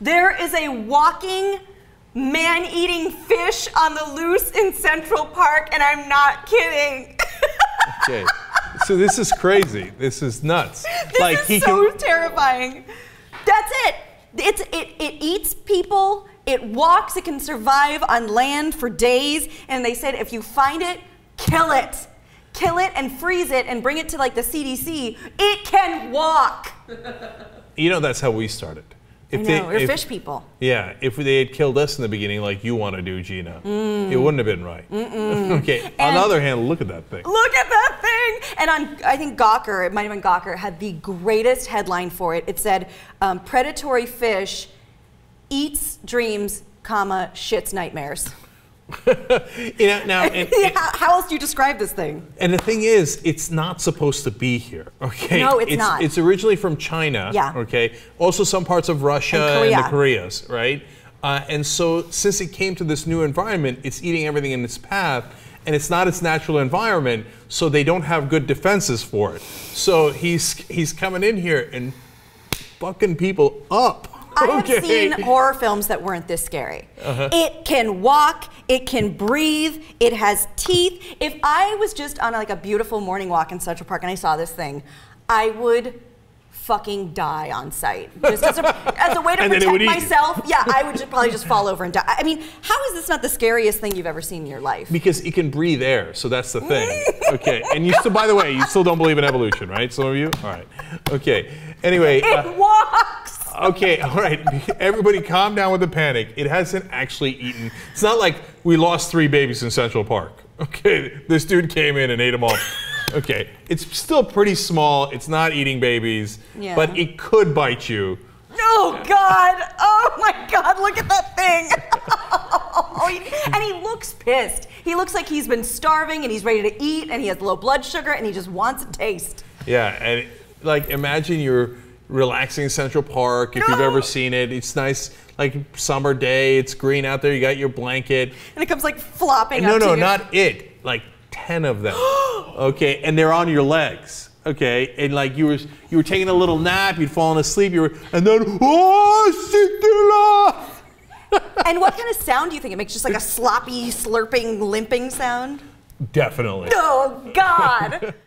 There is a walking, man eating fish on the loose in Central Park, and I'm not kidding. okay. So this is crazy. This is nuts. This like, is so can... terrifying. That's it. It's, it. It eats people, it walks, it can survive on land for days. And they said if you find it, kill it. Kill it and freeze it and bring it to like the CDC. It can walk. You know, that's how we started. If I know, they, we're if, fish people. Yeah, if they had killed us in the beginning, like you want to do, Gina, mm. it wouldn't have been right. Mm -mm. okay. And on the other hand, look at that thing. Look at that thing. And on, I think Gawker, it might have been Gawker, had the greatest headline for it. It said, um, "Predatory fish eats dreams, comma shits nightmares." you know, now, and, and, how, else do you describe this thing? And the thing is, it's not supposed to be here. Okay. No, it's, it's not. It's originally from China. Yeah. Okay. Also, some parts of Russia and, Korea. and the Koreas, right? Uh, and so, since it came to this new environment, it's eating everything in its path, and it's not its natural environment. So they don't have good defenses for it. So he's he's coming in here and fucking people up. I have seen horror films that weren't this scary. Uh -huh. It can walk, it can breathe, it has teeth. If I was just on a, like a beautiful morning walk in Central Park and I saw this thing, I would fucking die on site. Just as a, as a way to protect myself, yeah, I would just probably just fall over and die. I mean, how is this not the scariest thing you've ever seen in your life? Because it can breathe air, so that's the thing. okay, and you still, by the way, you still don't believe in evolution, right? Some of you? All right. Okay. Anyway. It uh, walks! Okay, all right. Everybody calm down with the panic. It hasn't actually eaten. It's not like we lost three babies in Central Park. Okay, this dude came in and ate them all. Okay, it's still pretty small. It's not eating babies, yeah. but it could bite you. Oh God! Oh my God! Look at that thing! and he looks pissed. He looks like he's been starving and he's ready to eat and he has low blood sugar and he just wants a taste. Yeah, and like imagine you're relaxing Central Park if you've ever seen it. It's nice, like summer day. It's green out there. You got your blanket. And it comes like flopping. no, no, not it. Like ten of them. okay, and they're on your legs. Okay, and like you were you were taking a little nap, you'd fallen asleep, you were, and then oh, And what kind of sound do you think it makes? Just like a sloppy, slurping, limping sound? Definitely. Oh God.